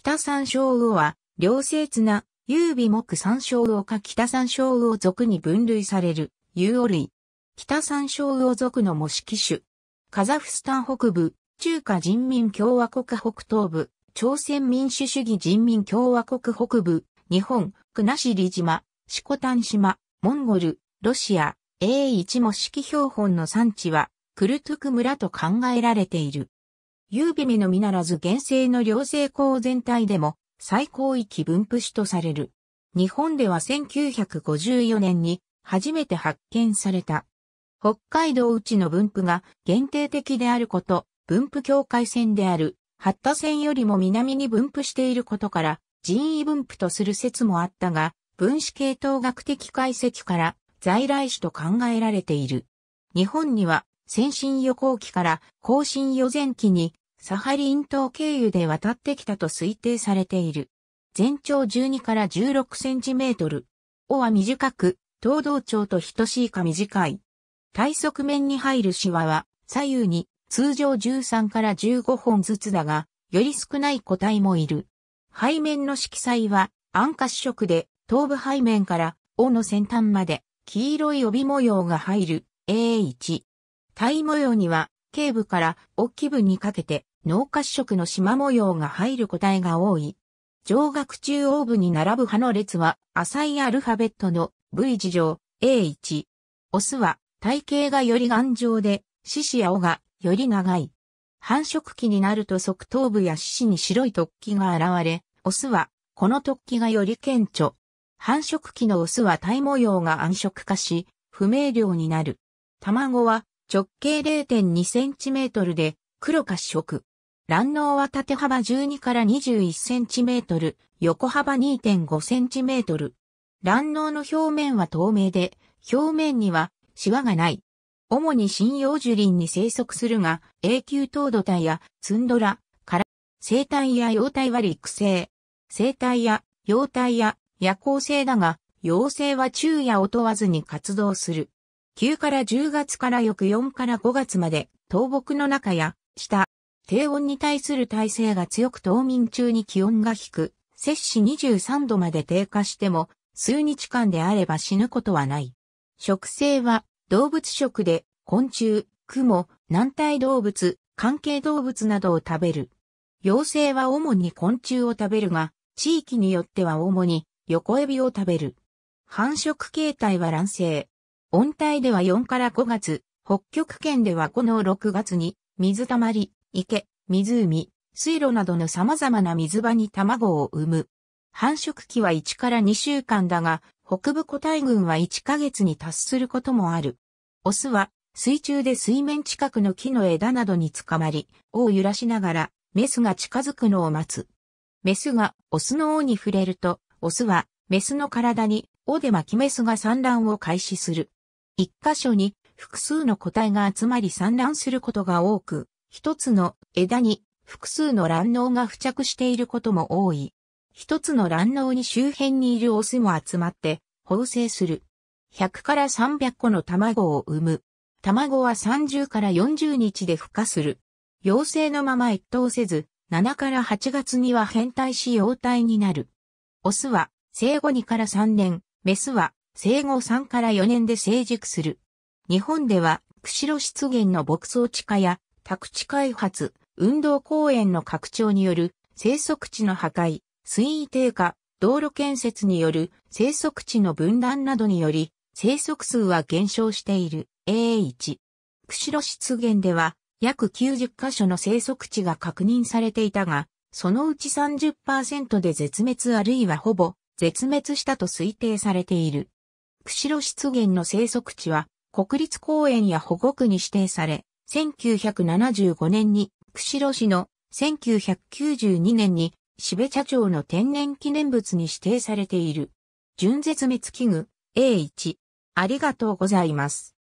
北山椒魚は、良性綱、優美木山椒魚か北山椒魚属に分類される、有魚類。北山椒魚属の模式種。カザフスタン北部、中華人民共和国北東部、朝鮮民主主義人民共和国北部、日本、国後島、四股丹島、モンゴル、ロシア、A1 模式標本の産地は、クルトゥク村と考えられている。優美みのみならず原生の両性項全体でも最高域分布種とされる。日本では1954年に初めて発見された。北海道内の分布が限定的であること、分布境界線である、八田線よりも南に分布していることから、人為分布とする説もあったが、分子系統学的解析から在来種と考えられている。日本には先進予行期から後進予前期にサハリン島経由で渡ってきたと推定されている。全長12から16センチメートル。尾は短く、東道長と等しいか短い。体側面に入るシワは左右に通常13から15本ずつだが、より少ない個体もいる。背面の色彩は暗褐色で、頭部背面から尾の先端まで黄色い帯模様が入る A1。体模様には、頸部から尾基部にかけて脳褐色の縞模様が入る個体が多い。上学中央部に並ぶ葉の列は浅いアルファベットの V 字上 A1。オスは体型がより頑丈で、獅子や尾がより長い。繁殖期になると側頭部や獅子に白い突起が現れ、オスはこの突起がより顕著。繁殖期のオスは体模様が暗色化し、不明瞭になる。卵は直径0 2センチメートルで黒褐色。卵脳は縦幅12から21センチメートル、横幅2.5センチメートル。卵脳の表面は透明で、表面にはシワがない。主に針葉樹林に生息するが、永久凍土体やツンドラから、生体や幼体は陸生。生体や幼体や夜行性だが、幼生は昼夜を問わずに活動する。9から10月から翌4から5月まで倒木の中や下、低温に対する耐性が強く冬眠中に気温が低く、摂氏23度まで低下しても、数日間であれば死ぬことはない。食性は動物食で昆虫、蜘蛛、軟体動物、関係動物などを食べる。幼生は主に昆虫を食べるが、地域によっては主に横エビを食べる。繁殖形態は卵生。温帯では4から5月、北極圏ではこの6月に水たまり、池、湖、水路などの様々な水場に卵を産む。繁殖期は1から2週間だが、北部個体群は1ヶ月に達することもある。オスは水中で水面近くの木の枝などにつかまり、尾を揺らしながら、メスが近づくのを待つ。メスがオスの尾に触れると、オスはメスの体に尾で巻きメスが産卵を開始する。一箇所に複数の個体が集まり産卵することが多く、一つの枝に複数の卵脳が付着していることも多い。一つの卵脳に周辺にいるオスも集まって放生する。100から300個の卵を産む。卵は30から40日で孵化する。幼生のまま一等せず、7から8月には変態し幼体になる。オスは生後2から3年、メスは生後3から4年で成熟する。日本では、釧路湿原の牧草地化や宅地開発、運動公園の拡張による生息地の破壊、水位低下、道路建設による生息地の分断などにより、生息数は減少している A1。釧路湿原では約90カ所の生息地が確認されていたが、そのうち30%で絶滅あるいはほぼ絶滅したと推定されている。釧路湿原の生息地は国立公園や保護区に指定され、1975年に釧路市の1992年に標茶町の天然記念物に指定されている。純絶滅危惧 A1。ありがとうございます。